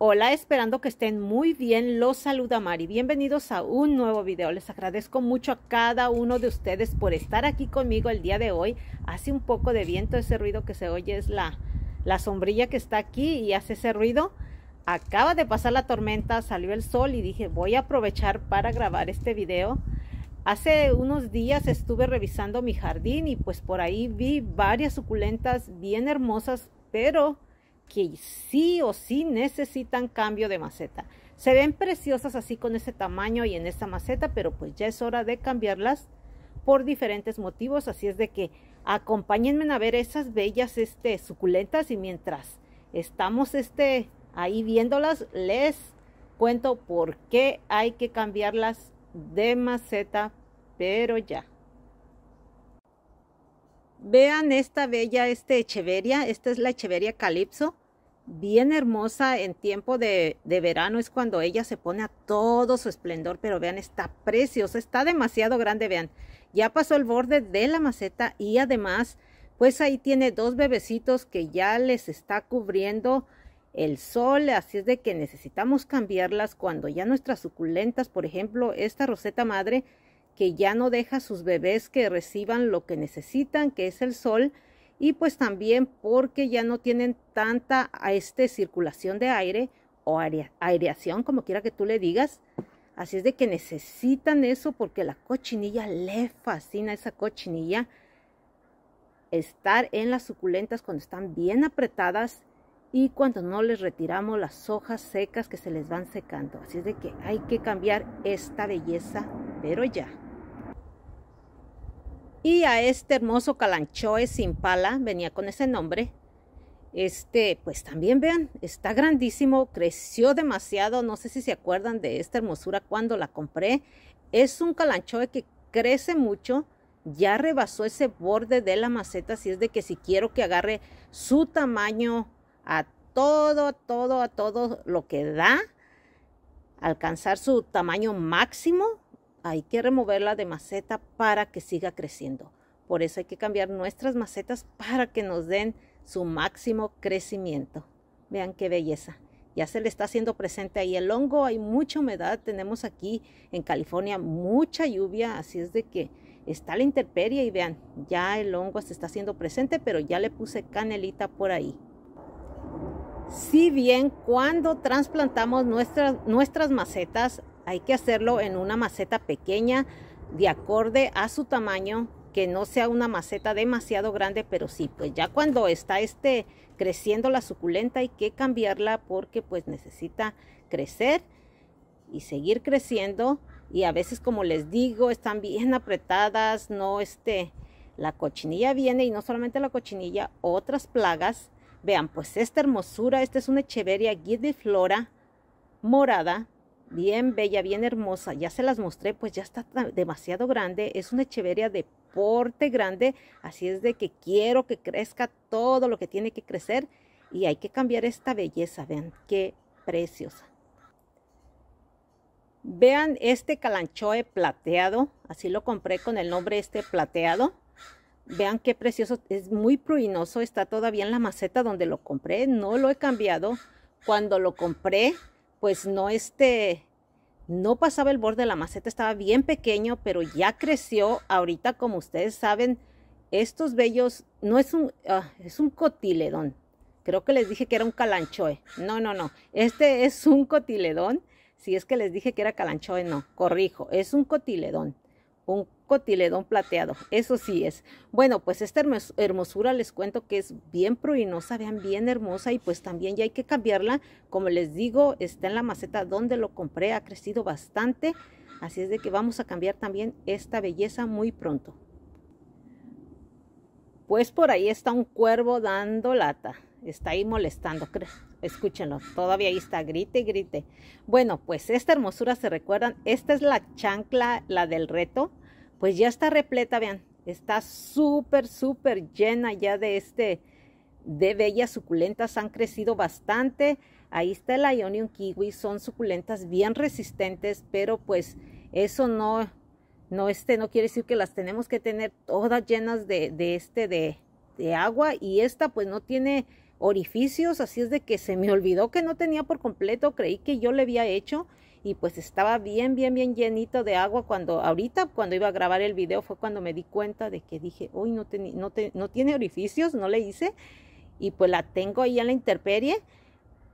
Hola, esperando que estén muy bien. Los saluda Mari. Bienvenidos a un nuevo video. Les agradezco mucho a cada uno de ustedes por estar aquí conmigo el día de hoy. Hace un poco de viento, ese ruido que se oye es la, la sombrilla que está aquí y hace ese ruido. Acaba de pasar la tormenta, salió el sol y dije voy a aprovechar para grabar este video. Hace unos días estuve revisando mi jardín y pues por ahí vi varias suculentas bien hermosas, pero que sí o sí necesitan cambio de maceta. Se ven preciosas así con ese tamaño y en esta maceta, pero pues ya es hora de cambiarlas por diferentes motivos, así es de que acompáñenme a ver esas bellas este, suculentas y mientras estamos este, ahí viéndolas, les cuento por qué hay que cambiarlas de maceta, pero ya. Vean esta bella, este Echeveria. Esta es la Echeveria Calipso. Bien hermosa en tiempo de, de verano es cuando ella se pone a todo su esplendor. Pero vean, está preciosa, está demasiado grande, vean. Ya pasó el borde de la maceta y además, pues ahí tiene dos bebecitos que ya les está cubriendo el sol, así es de que necesitamos cambiarlas cuando ya nuestras suculentas, por ejemplo, esta roseta madre, que ya no deja a sus bebés que reciban lo que necesitan, que es el sol, y pues también porque ya no tienen tanta este, circulación de aire o aireación, como quiera que tú le digas. Así es de que necesitan eso porque la cochinilla le fascina esa cochinilla. Estar en las suculentas cuando están bien apretadas y cuando no les retiramos las hojas secas que se les van secando. Así es de que hay que cambiar esta belleza, pero ya. Y a este hermoso calanchoe sin pala, venía con ese nombre. Este, pues también vean, está grandísimo, creció demasiado. No sé si se acuerdan de esta hermosura cuando la compré. Es un calanchoe que crece mucho ya rebasó ese borde de la maceta, si es de que si quiero que agarre su tamaño a todo, a todo, a todo lo que da, alcanzar su tamaño máximo, hay que removerla de maceta para que siga creciendo. Por eso hay que cambiar nuestras macetas para que nos den su máximo crecimiento. Vean qué belleza. Ya se le está haciendo presente ahí el hongo, hay mucha humedad. Tenemos aquí en California mucha lluvia, así es de que está la intemperie y vean, ya el hongo se está haciendo presente, pero ya le puse canelita por ahí. Si bien cuando trasplantamos nuestras, nuestras macetas hay que hacerlo en una maceta pequeña de acorde a su tamaño, que no sea una maceta demasiado grande, pero sí, pues ya cuando está este creciendo la suculenta hay que cambiarla porque pues necesita crecer y seguir creciendo y a veces como les digo están bien apretadas, no este la cochinilla viene y no solamente la cochinilla, otras plagas. Vean, pues esta hermosura, esta es una echeveria flora morada bien bella, bien hermosa. Ya se las mostré, pues ya está demasiado grande. Es una echeveria de porte grande, así es de que quiero que crezca todo lo que tiene que crecer y hay que cambiar esta belleza. Vean qué preciosa. Vean este calanchoe plateado, así lo compré con el nombre este plateado. Vean qué precioso, es muy pruinoso, está todavía en la maceta donde lo compré, no lo he cambiado. Cuando lo compré, pues no este, no pasaba el borde de la maceta, estaba bien pequeño, pero ya creció. Ahorita, como ustedes saben, estos bellos, no es un, ah, es un cotiledón. Creo que les dije que era un calanchoe. No, no, no. Este es un cotiledón. Si es que les dije que era calanchoe, no. Corrijo, es un cotiledón un cotiledón plateado. Eso sí es. Bueno, pues esta hermosura les cuento que es bien pruinosa, vean, bien hermosa y pues también ya hay que cambiarla. Como les digo, está en la maceta donde lo compré, ha crecido bastante. Así es de que vamos a cambiar también esta belleza muy pronto. Pues por ahí está un cuervo dando lata está ahí molestando. Escúchenlo, todavía ahí está, grite, grite. Bueno, pues esta hermosura, ¿se recuerdan? Esta es la chancla, la del reto. Pues ya está repleta, vean, está súper, súper llena ya de este, de bellas suculentas, han crecido bastante. Ahí está el Ionium Kiwi, son suculentas bien resistentes, pero pues eso no, no, este, no quiere decir que las tenemos que tener todas llenas de, este, de, de agua y esta pues no tiene orificios, así es de que se me olvidó que no tenía por completo, creí que yo le había hecho y pues estaba bien, bien, bien llenito de agua cuando ahorita, cuando iba a grabar el video fue cuando me di cuenta de que dije, uy, no, no, no, tiene orificios, no le hice y pues la tengo ahí en la interperie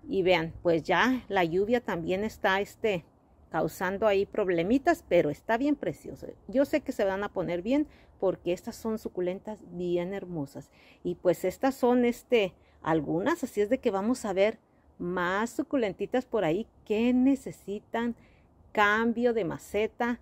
y vean, pues ya la lluvia también está este causando ahí problemitas, pero está bien precioso. Yo sé que se van a poner bien porque estas son suculentas bien hermosas y pues estas son este algunas, así es de que vamos a ver más suculentitas por ahí que necesitan cambio de maceta.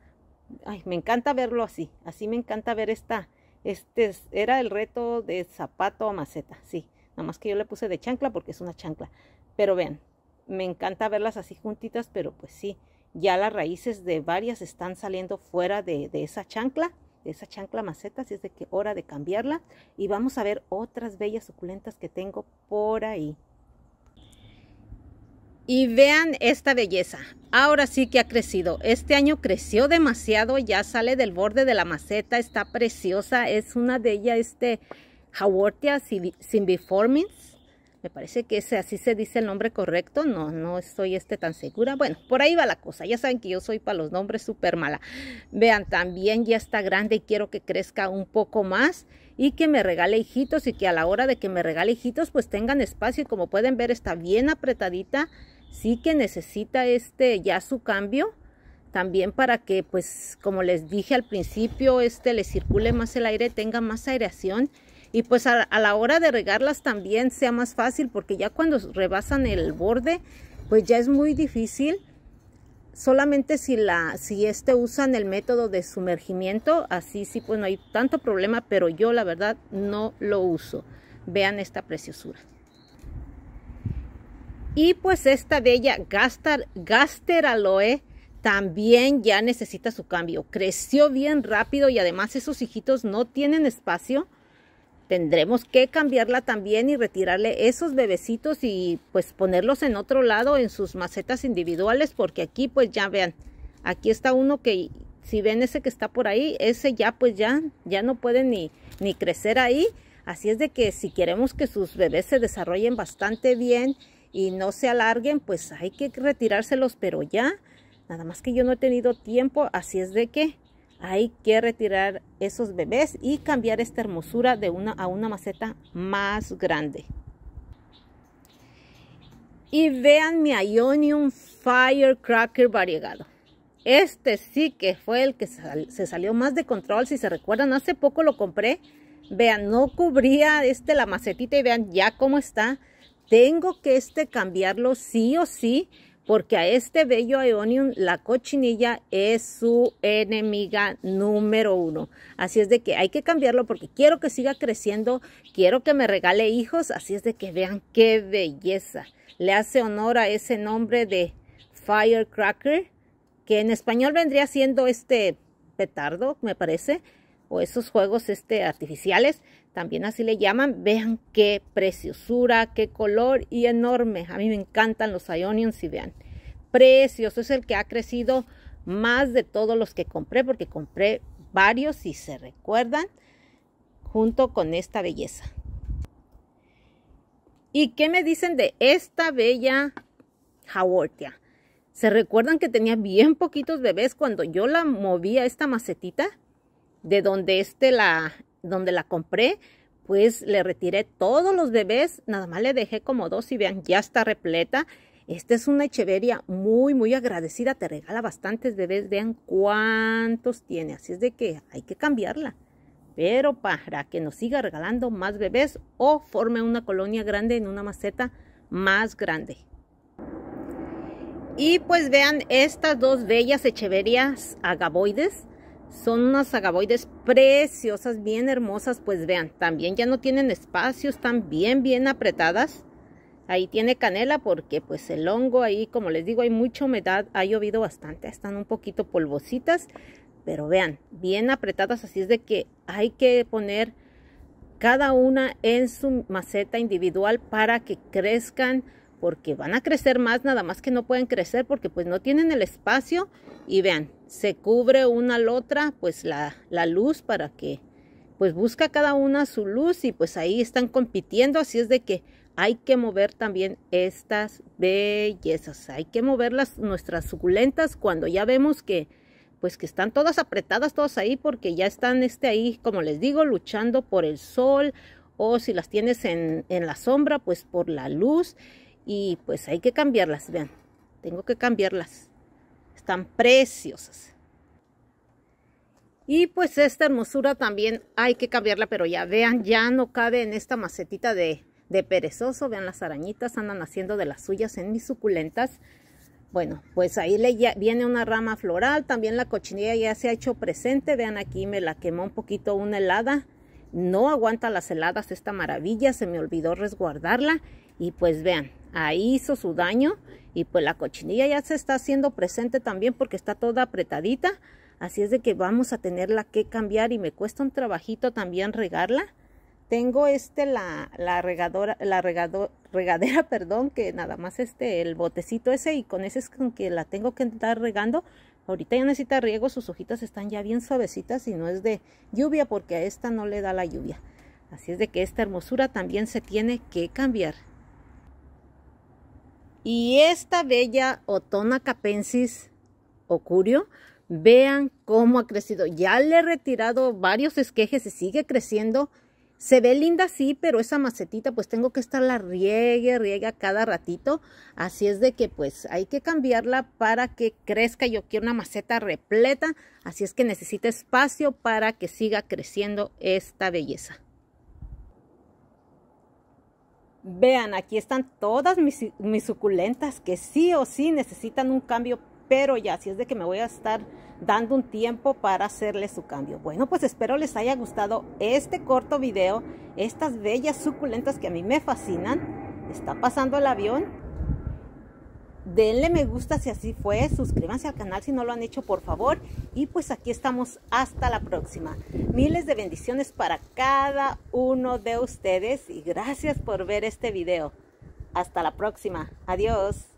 Ay, me encanta verlo así, así me encanta ver esta, este era el reto de zapato a maceta, sí, nada más que yo le puse de chancla porque es una chancla, pero vean, me encanta verlas así juntitas, pero pues sí, ya las raíces de varias están saliendo fuera de esa chancla esa chancla maceta, si es de que hora de cambiarla. Y vamos a ver otras bellas suculentas que tengo por ahí. Y vean esta belleza. Ahora sí que ha crecido. Este año creció demasiado, ya sale del borde de la maceta, está preciosa. Es una de ellas, este sin simbiformis me parece que ese, así se dice el nombre correcto. No, no estoy este tan segura. Bueno, por ahí va la cosa. Ya saben que yo soy para los nombres súper mala. Vean, también ya está grande y quiero que crezca un poco más y que me regale hijitos y que a la hora de que me regale hijitos pues tengan espacio y como pueden ver está bien apretadita. Sí que necesita este ya su cambio también para que pues como les dije al principio este le circule más el aire tenga más aireación y pues a, la hora de regarlas también sea más fácil porque ya cuando rebasan el borde, pues ya es muy difícil solamente si la si este usan el método de sumergimiento así sí pues no hay tanto problema pero yo la verdad no lo uso vean esta preciosura y pues esta bella Gaster, Gaster Aloe también ya necesita su cambio creció bien rápido y además esos hijitos no tienen espacio tendremos que cambiarla también y retirarle esos bebecitos y pues ponerlos en otro lado en sus macetas individuales porque aquí pues ya vean, aquí está uno que si ven ese que está por ahí, ese ya pues ya, ya no puede ni, ni crecer ahí. Así es de que si queremos que sus bebés se desarrollen bastante bien y no se alarguen, pues hay que retirárselos, pero ya, nada más que yo no he tenido tiempo, así es de que hay que retirar esos bebés y cambiar esta hermosura de una a una maceta más grande. Y vean mi Ionium Firecracker variegado. Este sí que fue el que se salió más de control. Si se recuerdan, hace poco lo compré. Vean, no cubría este la macetita y vean ya cómo está. Tengo que este cambiarlo sí o sí porque a este bello Ionium la cochinilla es su enemiga número uno. Así es de que hay que cambiarlo porque quiero que siga creciendo, quiero que me regale hijos, así es de que vean qué belleza. Le hace honor a ese nombre de Firecracker, que en español vendría siendo este petardo, me parece, o esos juegos este, artificiales, también así le llaman, vean qué preciosura, qué color y enorme. A mí me encantan los Ionians y vean, precioso, es el que ha crecido más de todos los que compré porque compré varios y se recuerdan junto con esta belleza. ¿Y qué me dicen de esta bella Haworthia? ¿Se recuerdan que tenía bien poquitos bebés cuando yo la movía esta macetita? De donde este la donde la compré, pues le retiré todos los bebés, nada más le dejé como dos y vean, ya está repleta. Esta es una echeveria muy, muy agradecida, te regala bastantes bebés, vean cuántos tiene, así es de que hay que cambiarla. Pero para que nos siga regalando más bebés o forme una colonia grande en una maceta más grande. Y pues vean estas dos bellas echeverias agaboides son unas agaboides preciosas, bien hermosas. Pues vean, también ya no tienen espacio, están bien, bien apretadas. Ahí tiene canela porque pues el hongo ahí, como les digo, hay mucha humedad. Ha llovido bastante, están un poquito polvositas. Pero vean, bien apretadas, así es de que hay que poner cada una en su maceta individual para que crezcan porque van a crecer más, nada más que no pueden crecer porque pues no tienen el espacio y vean, se cubre una la otra pues la, luz para que pues busca cada una su luz y pues ahí están compitiendo, así es de que hay que mover también estas bellezas, hay que mover las, nuestras suculentas cuando ya vemos que pues que están todas apretadas, todas ahí, porque ya están este ahí, como les digo, luchando por el sol, o si las tienes en, en la sombra, pues por la luz. Y pues hay que cambiarlas, vean. Tengo que cambiarlas. Están preciosas. Y pues esta hermosura también hay que cambiarla, pero ya vean, ya no cabe en esta macetita de, de perezoso. Vean las arañitas andan haciendo de las suyas en mis suculentas. Bueno, pues ahí le viene una rama floral, también la cochinilla ya se ha hecho presente, vean aquí me la quemó un poquito una helada, no aguanta las heladas esta maravilla, se me olvidó resguardarla y pues vean, ahí hizo su daño y pues la cochinilla ya se está haciendo presente también porque está toda apretadita. Así es de que vamos a tenerla que cambiar y me cuesta un trabajito también regarla. Tengo este la, regadora, la regadera, perdón, que nada más este, el botecito ese y con ese es con que la tengo que estar regando. Ahorita ya necesita riego, sus hojitas están ya bien suavecitas y no es de lluvia porque a esta no le da la lluvia. Así es de que esta hermosura también se tiene que cambiar. Y esta bella Otona capensis ocurio, vean cómo ha crecido. Ya le he retirado varios esquejes y sigue creciendo. Se ve linda, sí, pero esa macetita pues tengo que estarla riegue, riega cada ratito. Así es de que pues hay que cambiarla para que crezca. Yo quiero una maceta repleta, así es que necesita espacio para que siga creciendo esta belleza. Vean, aquí están todas mis, suculentas que sí o sí necesitan un cambio, pero ya, si es de que me voy a estar dando un tiempo para hacerle su cambio. Bueno, pues espero les haya gustado este corto video, estas bellas suculentas que a mí me fascinan. Está pasando el avión, denle me gusta si así fue, suscríbanse al canal si no lo han hecho por favor y pues aquí estamos hasta la próxima. Miles de bendiciones para cada uno de ustedes y gracias por ver este video. Hasta la próxima. Adiós.